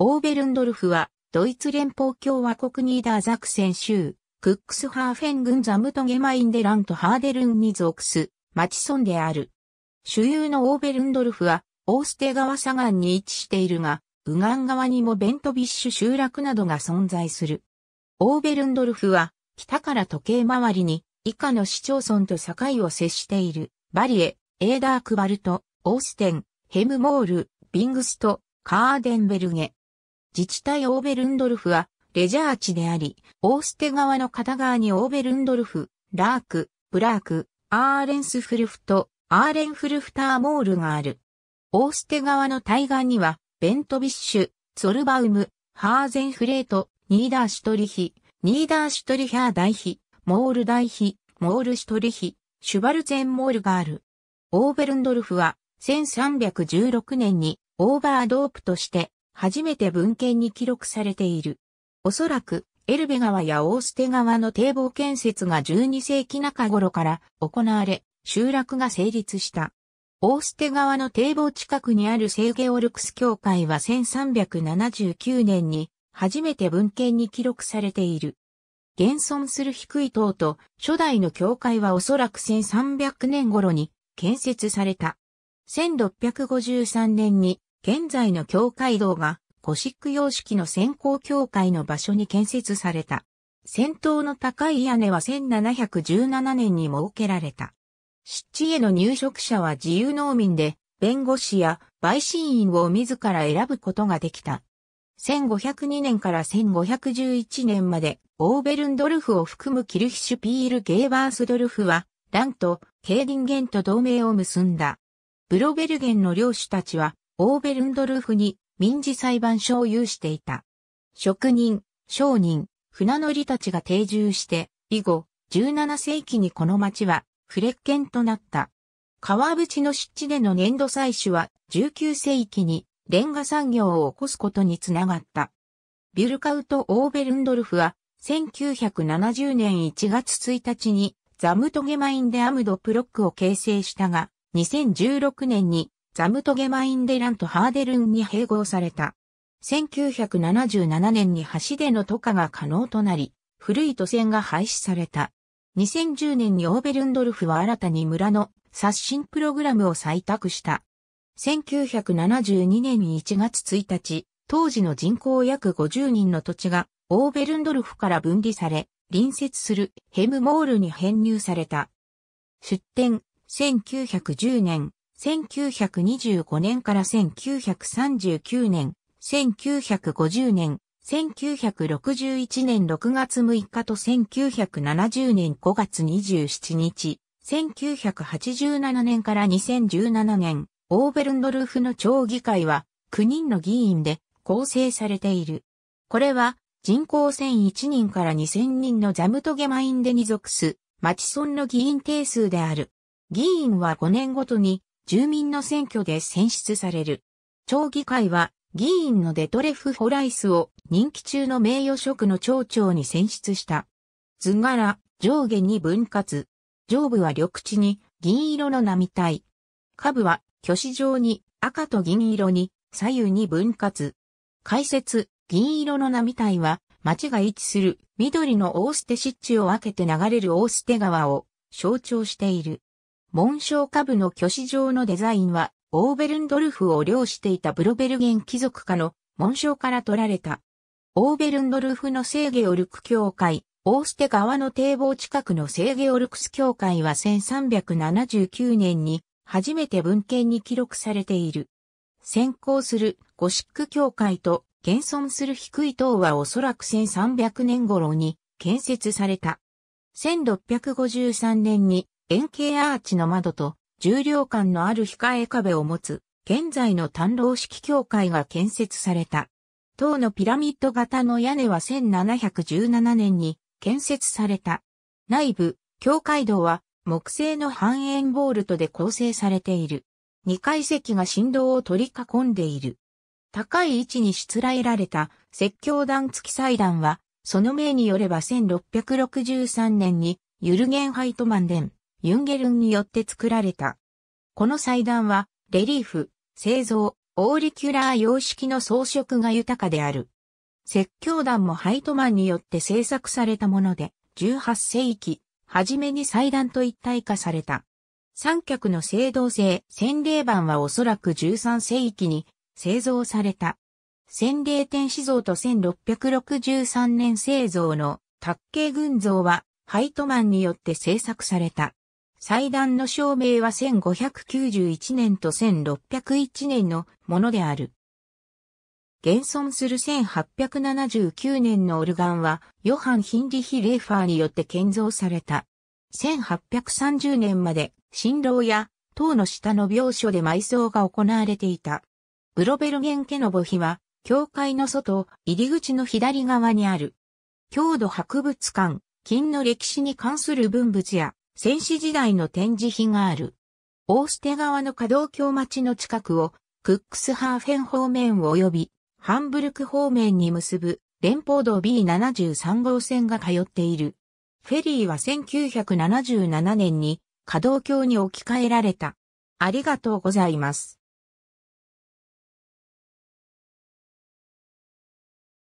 オーベルンドルフは、ドイツ連邦共和国ニーダーザクセン州、クックスハーフェン軍ザムトゲマインデラントハーデルンに属す、町村である。主有のオーベルンドルフは、オーステ川左岸に位置しているが、右岸側にもベントビッシュ集落などが存在する。オーベルンドルフは、北から時計回りに、以下の市町村と境を接している、バリエ、エーダークバルト、オーステン、ヘムモール、ビングスト、カーデンベルゲ。自治体オーベルンドルフは、レジャー地であり、オーステ川の片側にオーベルンドルフ、ラーク、ブラーク、アーレンスフルフと、アーレンフルフターモールがある。オーステ川の対岸には、ベントビッシュ、ツォルバウム、ハーゼンフレート、ニーダーシュトリヒ、ニーダーシュトリヒャー大ヒ、モール大ヒ、モールシュトリヒ、シュバルゼンモールがある。オーベルンドルフは、1316年に、オーバードープとして、初めて文献に記録されている。おそらく、エルベ川やオーステ川の堤防建設が12世紀中頃から行われ、集落が成立した。オーステ川の堤防近くにある聖ゲオルクス教会は1379年に初めて文献に記録されている。現存する低い塔と初代の教会はおそらく1300年頃に建設された。1653年に現在の教会堂がゴシック様式の先行教会の場所に建設された。先頭の高い屋根は1717年に設けられた。湿地への入植者は自由農民で、弁護士や陪審員を自ら選ぶことができた。1502年から1511年まで、オーベルンドルフを含むキルヒシュピール・ゲーバースドルフは、ランとケーディンゲンと同盟を結んだ。ブロベルゲンの領主たちは、オーベルンドルフに民事裁判所を有していた。職人、商人、船乗りたちが定住して、以後、17世紀にこの町はフレッケンとなった。川淵の湿地での粘土採取は19世紀にレンガ産業を起こすことにつながった。ビュルカウト・オーベルンドルフは1970年1月1日にザムトゲマインデアムド・プロックを形成したが2016年にザムトゲマインデランとハーデルンに併合された。1977年に橋での渡河が可能となり、古い都線が廃止された。2010年にオーベルンドルフは新たに村の刷新プログラムを採択した。1972年1月1日、当時の人口約50人の土地がオーベルンドルフから分離され、隣接するヘムモールに編入された。出展、1910年、1925年から1939年、1950年、1961年6月6日と1970年5月27日、1987年から2017年、オーベルンドルフの町議会は9人の議員で構成されている。これは人口1001人から2000人のザムトゲマインデに属す町村の議員定数である。議員は5年ごとに住民の選挙で選出される。町議会は議員のデトレフ・ホライスを任期中の名誉職の町長に選出した。図柄、上下に分割。上部は緑地に銀色の並帯。下部は挙子状に赤と銀色に左右に分割。解説、銀色の並帯は町が位置する緑の大捨湿地を分けて流れる大捨川を象徴している。紋章下部の巨子状のデザインは、オーベルンドルフを領していたブロベルゲン貴族家の紋章から取られた。オーベルンドルフの聖ゲオルク教会、オーステ川の堤防近くの聖ゲオルクス教会は1379年に初めて文献に記録されている。先行するゴシック教会と現存する低い塔はおそらく1300年頃に建設された。1653年に円形アーチの窓と重量感のある控え壁を持つ、現在の単老式教会が建設された。塔のピラミッド型の屋根は1717年に建設された。内部、教会堂は木製の半円ボールトで構成されている。二階席が振動を取り囲んでいる。高い位置にしつらえられた説教団付き祭壇は、その名によれば1663年にユルゲンハイトマン伝、ユンゲルンによって作られた。この祭壇は、レリーフ、製造、オーリキュラー様式の装飾が豊かである。説教団もハイトマンによって制作されたもので、18世紀、初めに祭壇と一体化された。三脚の青銅製洗礼板はおそらく13世紀に製造された。洗礼天使像と1663年製造の卓形群像はハイトマンによって制作された。祭壇の照明は1591年と1601年のものである。現存する1879年のオルガンは、ヨハン・ヒンリヒ・レーファーによって建造された。1830年まで、新郎や、塔の下の病所で埋葬が行われていた。ブロベルゲン家の墓碑は、教会の外、入り口の左側にある。郷土博物館、金の歴史に関する文物や、戦死時代の展示碑がある。大捨て川の可動橋町の近くを、クックスハーフェン方面及び、ハンブルク方面に結ぶ、連邦道 B73 号線が通っている。フェリーは1977年に、可動橋に置き換えられた。ありがとうございます。